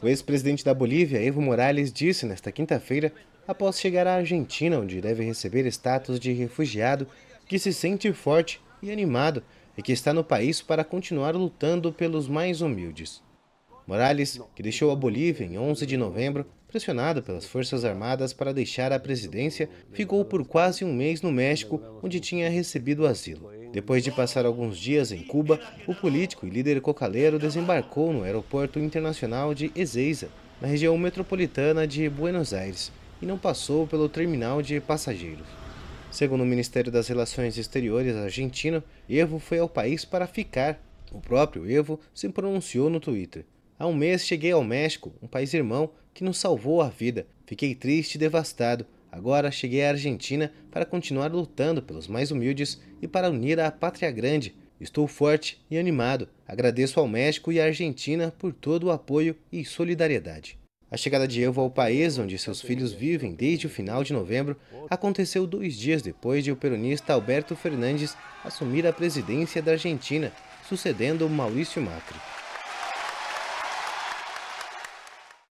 O ex-presidente da Bolívia, Evo Morales, disse nesta quinta-feira, após chegar à Argentina, onde deve receber status de refugiado, que se sente forte e animado e que está no país para continuar lutando pelos mais humildes. Morales, que deixou a Bolívia em 11 de novembro, pressionado pelas Forças Armadas para deixar a presidência, ficou por quase um mês no México, onde tinha recebido asilo. Depois de passar alguns dias em Cuba, o político e líder cocaleiro desembarcou no aeroporto internacional de Ezeiza, na região metropolitana de Buenos Aires, e não passou pelo terminal de passageiros. Segundo o Ministério das Relações Exteriores argentino, Evo foi ao país para ficar. O próprio Evo se pronunciou no Twitter. Há um mês cheguei ao México, um país irmão que nos salvou a vida. Fiquei triste e devastado, Agora cheguei à Argentina para continuar lutando pelos mais humildes e para unir a pátria grande. Estou forte e animado. Agradeço ao México e à Argentina por todo o apoio e solidariedade. A chegada de Evo ao país onde seus filhos vivem desde o final de novembro aconteceu dois dias depois de o peronista Alberto Fernandes assumir a presidência da Argentina, sucedendo Maurício Macri.